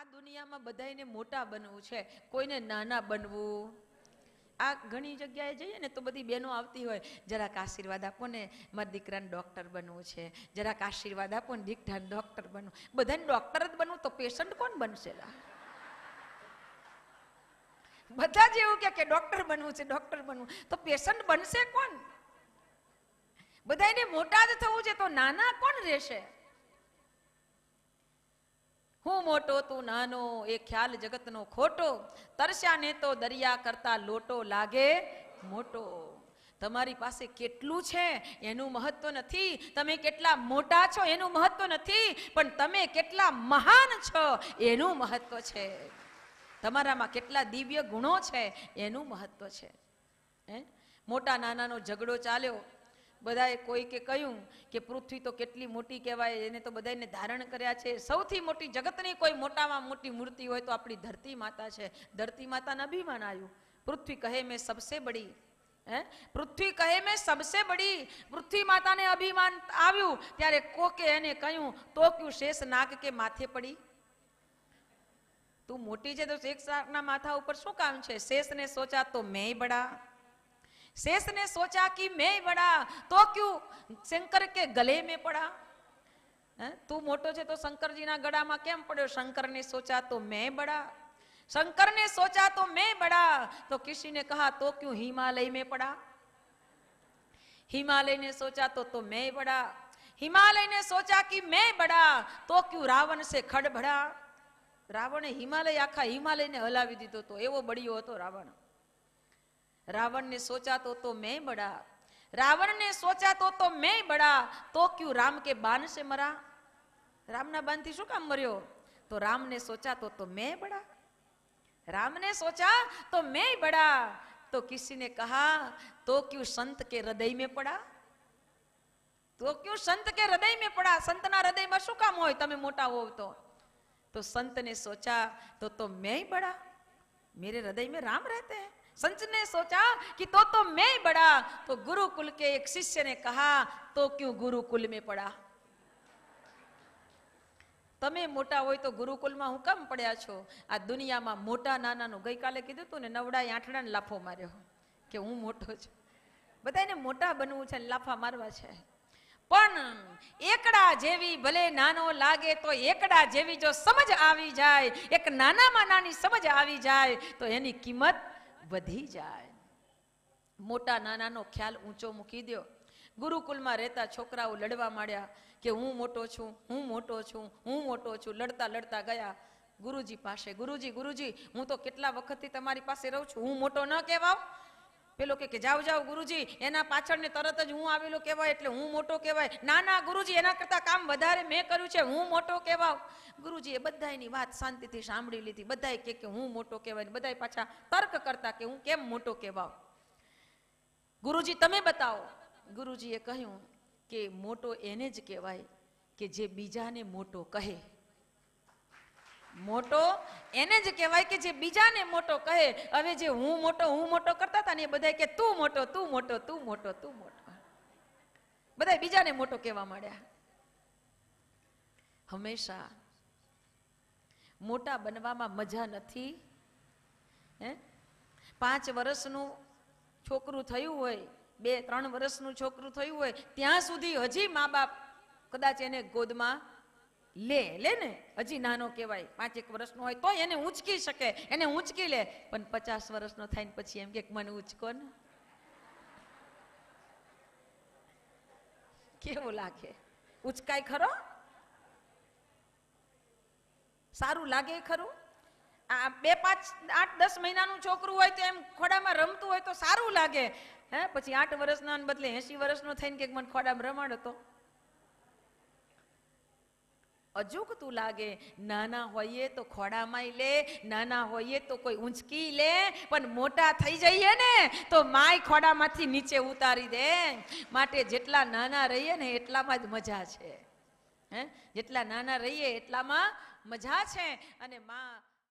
આ દુનિયામાં બધાને મોટા બનવું છે કોઈને નાના બનવું આ ઘણી જગ્યાએ જઈએ ને તો બધી બહેનો આવતી હોય જરાક આશીર્વાદ આપો ને મારા દીકરાને ડૉક્ટર બનવું છે જરાક આશીર્વાદ આપો ને દીકરાને ડૉક્ટર બનવું બધાને ડૉક્ટર જ બનવું તો પેશન્ટ કોણ બનશે બધા જ એવું કે ડૉક્ટર બનવું છે ડૉક્ટર બનવું તો પેશન્ટ બનશે કોણ બધાને મોટા જ થવું છે તો નાના કોણ રહેશે હું મોટો તું નાનો એ ખ્યાલ જગતનો ખોટો તરસ્યાને તો દરિયા કરતા લોટો લાગે મોટો તમારી પાસે કેટલું છે એનું મહત્વ નથી તમે કેટલા મોટા છો એનું મહત્વ નથી પણ તમે કેટલા મહાન છો એનું મહત્વ છે તમારામાં કેટલા દિવ્ય ગુણો છે એનું મહત્વ છે મોટા નાનાનો ઝઘડો ચાલ્યો બધાએ કોઈકે કહ્યું કે પૃથ્વી તો કેટલી મોટી કહેવાય એને તો બધાને ધારણ કર્યા છે સૌથી મોટી જગતની કોઈ મોટામાં મોટી મૂર્તિ હોય તો આપણી ધરતી માતા છે ધરતી માતાને અભિમાન આવ્યું પૃથ્વી કહે મેં સબસે બડી હે પૃથ્વી કહે મેં સબસે બડી પૃથ્વી માતાને અભિમાન આવ્યું ત્યારે કોકે એને કહ્યું તો કયું શેષ નાગ કે માથે પડી તું મોટી છે તો શેષ નાકના માથા ઉપર શું કામ છે શેષને સોચા તો મેં બડા शेष ने सोचा कि मैं बड़ा तो क्यों शंकर के गले में पड़ा તું મોટો છે તો શંકરજીના ગળામાં કેમ પડ્યો શંકરને સોચા તો મેં બડા શંકરને સોચા તો મેં બડા તો કિસીને કહા તો ક્યું હિમાલય મેં પડા હિમાલયને સોચા તો તો મેં બડા હિમાલયને સોચા કે મેં બડા તો ક્યું રાવણ સે ખડભડા રાવણે હિમાલય આખા હિમાલયને હલાવી દીધો તો એવો બળ્યો હતો રાવણ रावण ने सोचा तो तो मैं बड़ा रावण ने सोचा तो तो मैं बड़ा तो क्यों राम के बाण से मरा राम ना बाण थी शु काम मरियो तो राम ने सोचा तो तो मैं बड़ा राम ने सोचा तो मैं बड़ा तो किसी ने कहा तो क्यों संत के हृदय में पड़ा तो क्यों संत के हृदय में पड़ा संत ना हृदय में शु काम हो तमें मोटा हो तो तो संत ने सोचा तो तो मैं ही बड़ा मेरे हृदय में राम रहते हैं संत ने सोचा कि तो तो मैं ही बड़ा तो गुरुकुल के एक शिष्य ने कहा तो क्यों गुरुकुल में पड़ा તમે મોટા હોય તો ગુરુકુલમાં હું કેમ પડ્યા છો આ દુનિયામાં મોટા નાનાનું ગઈકાલે કીધું તું ને નવડાએ આઠડાને લાફો માર્યો કે હું મોટો છું બધાને મોટા બનવું છે લાફા મારવા છે પણ એકડા જેવી ભલે નાનો લાગે તો એકડા જેવી જો સમજ આવી જાય એક નાનામાં નાની સમજ આવી જાય તો એની કિંમત વધી જાય મોટા નાનાનો ખ્યાલ ઊંચો મૂકી દો ગુરુકુલમાં રહેતા છોકરાઓ લડવા માંડ્યા કે હું મોટો છું હું મોટો છું હું મોટો છું લડતા લડતા ગયા ગુરુજી પાસે ગુરુજી ગુરુજી હું તો કેટલા વખતથી તમારી પાસે રહું છું હું મોટો ન કહેવાઉં પેલો કે જાવ જાવ ગુરુજી એના પાછળ ને તરત જ હું આવેલો કહેવાય એટલે હું મોટો કહેવાય ના ના ગુરુજી એના કરતા કામ વધારે મેં કર્યું છે હું મોટો કહેવાવ ગુરુજીએ બધાની વાત શાંતિથી સાંભળી લીધી બધાએ કે કે હું મોટો કહેવાય બધા પાછા તર્ક કરતા કે હું કેમ મોટો કહેવાવ ગુરુજી તમે બતાવો ગુરુજીએ કહ્યું કે મોટો એને જ કહેવાય કે જે બીજાને મોટો કહે મોટો એને જ કહેવાય કે જે બીજાને મોટો કહે હવે જે હું મોટો હું મોટો કરતા હતા ને એ બધા કે તું મોટો તું મોટો તું મોટો તું મોટો બધા બીજાને મોટો કહેવા માંડ્યા હંમેશા મોટા બનવામાં મજા નથી હે પાંચ વર્ષનું છોકરું થયું હોય બે ત્રણ વર્ષનું છોકરું થયું હોય ત્યાં સુધી હજી મા બાપ કદાચ એને ગોદમાં લે લે ને હજી નાનો કહેવાય પાંચેક વર્ષનો હોય તો એને ઊંચકી શકે એને ઉંચકી લે પણ પચાસ વર્ષનો થાય ને પછી એમ કે મને ઊંચકો ને કેવું લાગે ઉચકાય ખરો સારું લાગે ખરું આ બે પાંચ આઠ દસ મહિનાનું છોકરું હોય તો એમ ખોડામાં રમતું હોય તો સારું લાગે હે પછી આઠ વર્ષના બદલે એસી વર્ષનો થઈને કે મને ખોડામાં રમાડો તો અજુકતું લાગે નાના હોઈએ તો ખોડામાં લે નાના હોઈએ તો કોઈ ઊંચકી લે પણ મોટા થઈ જઈએ ને તો માય ખોડામાંથી નીચે ઉતારી દે માટે જેટલા નાના રહીએ ને એટલામાં જ મજા છે હે જેટલા નાના રહીએ એટલામાં મજા છે અને માં